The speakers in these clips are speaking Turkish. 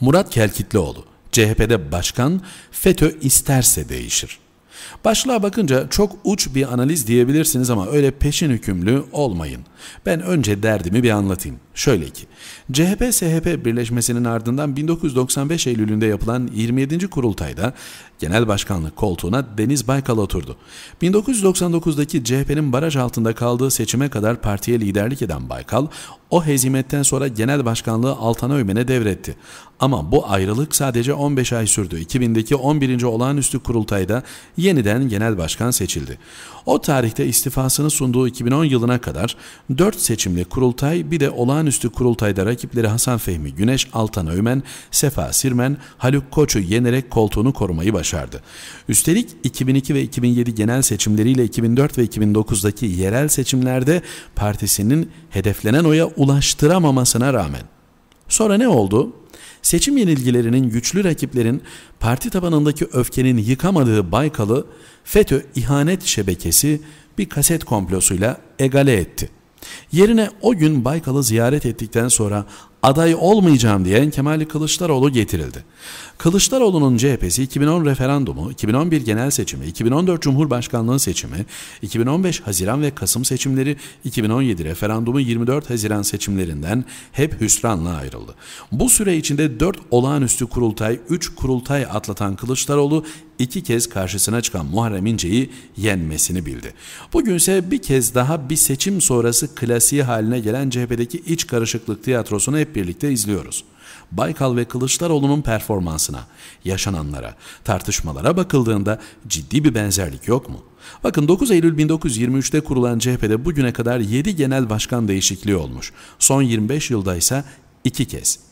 Murat Kelkitlioğlu, CHP'de başkan, FETÖ isterse değişir. Başlığa bakınca çok uç bir analiz diyebilirsiniz ama öyle peşin hükümlü olmayın. Ben önce derdimi bir anlatayım. Şöyle ki, CHP-SHP birleşmesinin ardından 1995 Eylül'ünde yapılan 27. kurultayda genel başkanlık koltuğuna Deniz Baykal oturdu. 1999'daki CHP'nin baraj altında kaldığı seçime kadar partiye liderlik eden Baykal, o hezimetten sonra genel başkanlığı Altan Öymen'e devretti. Ama bu ayrılık sadece 15 ay sürdü. 2000'deki 11. olağanüstü kurultayda yeniden genel başkan seçildi. O tarihte istifasını sunduğu 2010 yılına kadar 4 seçimli kurultay bir de olağanüstü kurultayda rakipleri Hasan Fehmi Güneş, Altan Öymen, Sefa Sirmen, Haluk Koç'u yenerek koltuğunu korumayı başardı. Üstelik 2002 ve 2007 genel seçimleriyle 2004 ve 2009'daki yerel seçimlerde partisinin hedeflenen oya ulaştıramamasına rağmen. Sonra ne oldu? Seçim yenilgilerinin güçlü rakiplerin parti tabanındaki öfkenin yıkamadığı Baykal'ı FETÖ ihanet şebekesi bir kaset komplosuyla egale etti. Yerine o gün Baykal'ı ziyaret ettikten sonra aday olmayacağım diyen Kemal Kılıçdaroğlu getirildi. Kılıçdaroğlu'nun CHP'si 2010 referandumu, 2011 genel seçimi, 2014 Cumhurbaşkanlığı seçimi, 2015 Haziran ve Kasım seçimleri, 2017 referandumu 24 Haziran seçimlerinden hep hüsranla ayrıldı. Bu süre içinde 4 olağanüstü kurultay, 3 kurultay atlatan Kılıçdaroğlu iki kez karşısına çıkan Muharrem İnce'yi yenmesini bildi. Bugünse bir kez daha bir seçim sonrası klasiği haline gelen CHP'deki iç karışıklık tiyatrosunu hep hep birlikte izliyoruz. Baykal ve Kılıçdaroğlu'nun performansına, yaşananlara, tartışmalara bakıldığında ciddi bir benzerlik yok mu? Bakın 9 Eylül 1923'te kurulan CHP'de bugüne kadar 7 genel başkan değişikliği olmuş. Son 25 yılda ise 2 kez.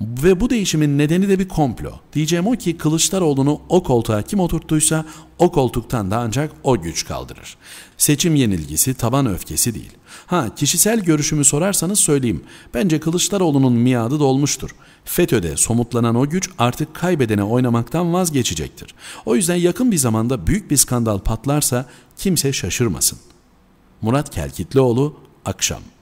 Ve bu değişimin nedeni de bir komplo. Diyeceğim o ki Kılıçdaroğlu'nu o koltuğa kim oturttuysa o koltuktan da ancak o güç kaldırır. Seçim yenilgisi taban öfkesi değil. Ha kişisel görüşümü sorarsanız söyleyeyim. Bence Kılıçdaroğlu'nun miadı dolmuştur. FETÖ'de somutlanan o güç artık kaybedene oynamaktan vazgeçecektir. O yüzden yakın bir zamanda büyük bir skandal patlarsa kimse şaşırmasın. Murat Kelkitlioğlu, Akşam